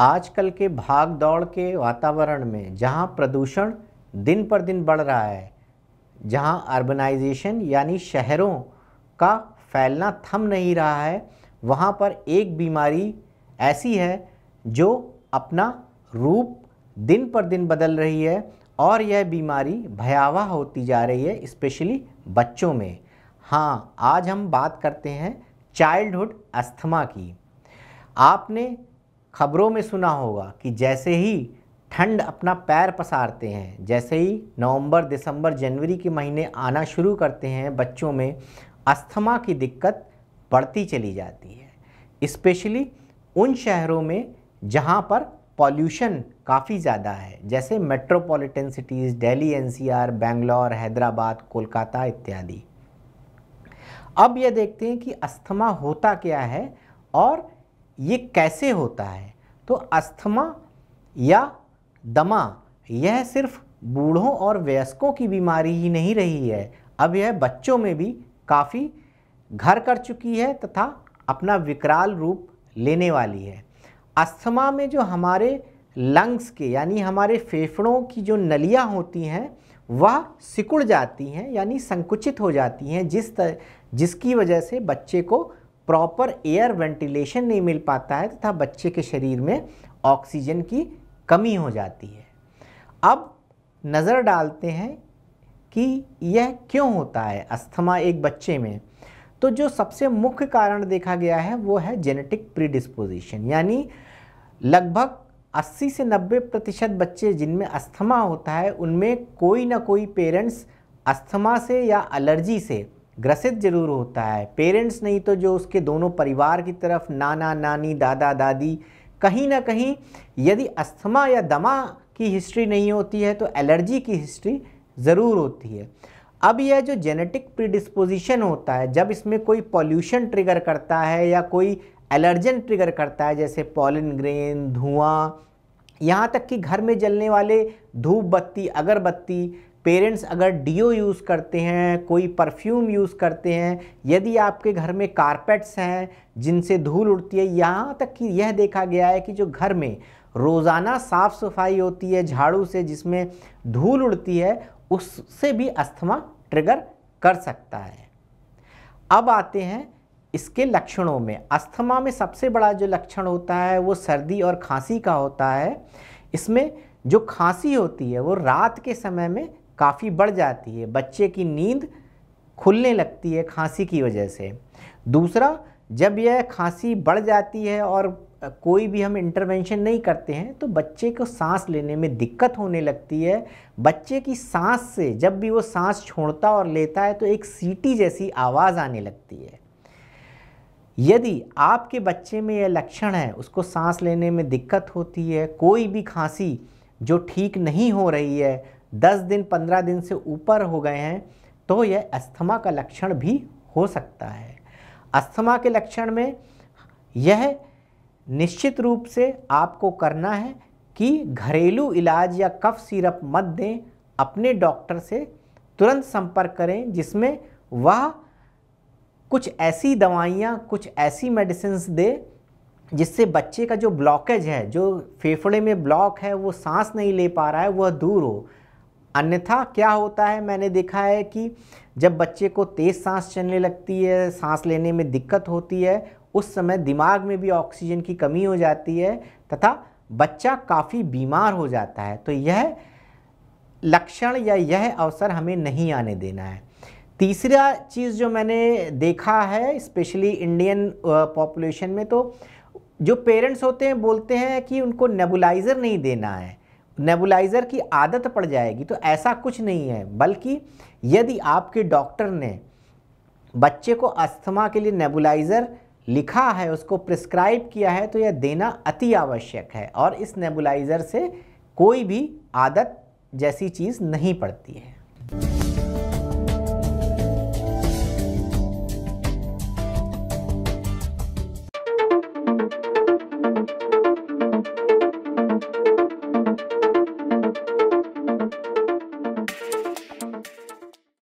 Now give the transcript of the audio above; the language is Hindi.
आजकल के भाग दौड़ के वातावरण में जहाँ प्रदूषण दिन पर दिन बढ़ रहा है जहाँ अर्बनाइजेशन यानी शहरों का फैलना थम नहीं रहा है वहाँ पर एक बीमारी ऐसी है जो अपना रूप दिन पर दिन बदल रही है और यह बीमारी भयावह होती जा रही है स्पेशली बच्चों में हाँ आज हम बात करते हैं चाइल्डहुड अस्थमा की आपने खबरों में सुना होगा कि जैसे ही ठंड अपना पैर पसारते हैं जैसे ही नवंबर दिसंबर जनवरी के महीने आना शुरू करते हैं बच्चों में अस्थमा की दिक्कत बढ़ती चली जाती है इस्पेशली उन शहरों में जहाँ पर पॉल्यूशन काफ़ी ज़्यादा है जैसे metropolitan cities Delhi NCR Bangalore Hyderabad Kolkata इत्यादि अब यह देखते हैं कि अस्थमा होता क्या है और ये कैसे होता है तो अस्थमा या दमा यह सिर्फ बूढ़ों और वयस्कों की बीमारी ही नहीं रही है अब यह बच्चों में भी काफ़ी घर कर चुकी है तथा अपना विकराल रूप लेने वाली है अस्थमा में जो हमारे लंग्स के यानी हमारे फेफड़ों की जो नलियाँ होती हैं वह सिकुड़ जाती हैं यानी संकुचित हो जाती हैं जिस तर, जिसकी वजह से बच्चे को प्रॉपर एयर वेंटिलेशन नहीं मिल पाता है तथा बच्चे के शरीर में ऑक्सीजन की कमी हो जाती है अब नज़र डालते हैं कि यह क्यों होता है अस्थमा एक बच्चे में तो जो सबसे मुख्य कारण देखा गया है वो है जेनेटिक प्रीडिस्पोजिशन यानी लगभग 80 से 90 प्रतिशत बच्चे जिनमें अस्थमा होता है उनमें कोई ना कोई पेरेंट्स अस्थमा से या एलर्जी से ग्रसित जरूर होता है पेरेंट्स नहीं तो जो उसके दोनों परिवार की तरफ नाना नानी दादा दादी कहीं ना कहीं यदि अस्थमा या दमा की हिस्ट्री नहीं होती है तो एलर्जी की हिस्ट्री ज़रूर होती है अब यह जो जेनेटिक प्रिडिस्पोजिशन होता है जब इसमें कोई पॉल्यूशन ट्रिगर करता है या कोई एलर्जन ट्रिगर करता है जैसे पॉलिन ग्रेन धुआं यहाँ तक कि घर में जलने वाले धूप बत्ती अगरबत्ती पेरेंट्स अगर डीओ यूज़ करते हैं कोई परफ्यूम यूज़ करते हैं यदि आपके घर में कारपेट्स हैं जिनसे धूल उड़ती है यहाँ तक कि यह देखा गया है कि जो घर में रोज़ाना साफ़ सफाई होती है झाड़ू से जिसमें धूल उड़ती है उससे भी अस्थमा ट्रिगर कर सकता है अब आते हैं इसके लक्षणों में अस्थमा में सबसे बड़ा जो लक्षण होता है वो सर्दी और खांसी का होता है इसमें जो खांसी होती है वो रात के समय में काफ़ी बढ़ जाती है बच्चे की नींद खुलने लगती है खांसी की वजह से दूसरा जब यह खांसी बढ़ जाती है और कोई भी हम इंटरवेंशन नहीं करते हैं तो बच्चे को सांस लेने में दिक्कत होने लगती है बच्चे की सांस से जब भी वो सांस छोड़ता और लेता है तो एक सीटी जैसी आवाज़ आने लगती है यदि आपके बच्चे में यह लक्षण है उसको सांस लेने में दिक्कत होती है कोई भी खांसी जो ठीक नहीं हो रही है दस दिन पंद्रह दिन से ऊपर हो गए हैं तो यह अस्थमा का लक्षण भी हो सकता है अस्थमा के लक्षण में यह निश्चित रूप से आपको करना है कि घरेलू इलाज या कफ सिरप मत दें अपने डॉक्टर से तुरंत संपर्क करें जिसमें वह कुछ ऐसी दवाइयाँ कुछ ऐसी मेडिसिन दे जिससे बच्चे का जो ब्लॉकेज है जो फेफड़े में ब्लॉक है वो सांस नहीं ले पा रहा है वह दूर हो अन्यथा क्या होता है मैंने देखा है कि जब बच्चे को तेज़ सांस चलने लगती है सांस लेने में दिक्कत होती है उस समय दिमाग में भी ऑक्सीजन की कमी हो जाती है तथा बच्चा काफ़ी बीमार हो जाता है तो यह लक्षण या यह अवसर हमें नहीं आने देना है तीसरा चीज़ जो मैंने देखा है स्पेशली इंडियन पॉपुलेशन में तो जो पेरेंट्स होते हैं बोलते हैं कि उनको नेबुलाइज़र नहीं देना है नेबुलाइज़र की आदत पड़ जाएगी तो ऐसा कुछ नहीं है बल्कि यदि आपके डॉक्टर ने बच्चे को अस्थमा के लिए नेबुलाइज़र लिखा है उसको प्रिस्क्राइब किया है तो यह देना अति आवश्यक है और इस नेबुलाइज़र से कोई भी आदत जैसी चीज़ नहीं पड़ती है